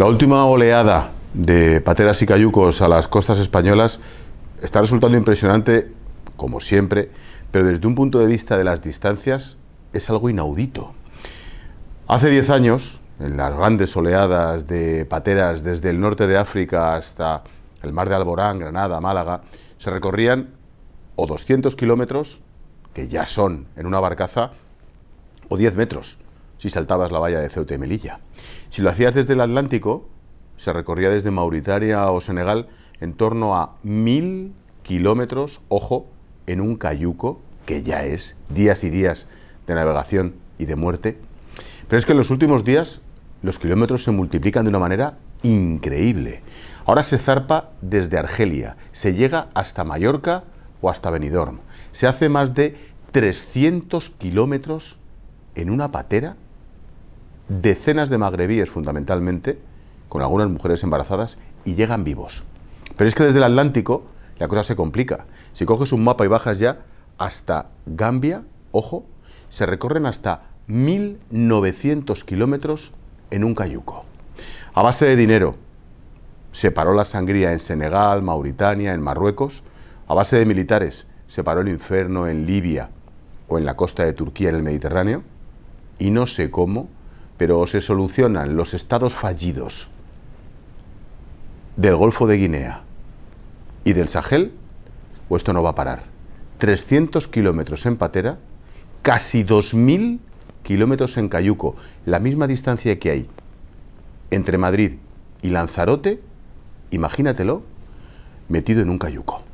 La última oleada de pateras y cayucos a las costas españolas está resultando impresionante, como siempre, pero desde un punto de vista de las distancias es algo inaudito. Hace 10 años, en las grandes oleadas de pateras desde el norte de África hasta el mar de Alborán, Granada, Málaga, se recorrían o 200 kilómetros, que ya son en una barcaza, o 10 metros si saltabas la valla de Ceuta y Melilla. Si lo hacías desde el Atlántico, se recorría desde Mauritania o Senegal en torno a mil kilómetros, ojo, en un cayuco, que ya es días y días de navegación y de muerte. Pero es que en los últimos días los kilómetros se multiplican de una manera increíble. Ahora se zarpa desde Argelia, se llega hasta Mallorca o hasta Benidorm. Se hace más de 300 kilómetros en una patera decenas de magrebíes fundamentalmente, con algunas mujeres embarazadas, y llegan vivos. Pero es que desde el Atlántico la cosa se complica. Si coges un mapa y bajas ya hasta Gambia, ojo, se recorren hasta 1.900 kilómetros en un cayuco. A base de dinero, se paró la sangría en Senegal, Mauritania, en Marruecos, a base de militares, se paró el infierno en Libia o en la costa de Turquía, en el Mediterráneo, y no sé cómo, pero se solucionan los estados fallidos del Golfo de Guinea y del Sahel, o esto no va a parar. 300 kilómetros en patera, casi 2.000 kilómetros en cayuco, la misma distancia que hay entre Madrid y Lanzarote, imagínatelo, metido en un cayuco.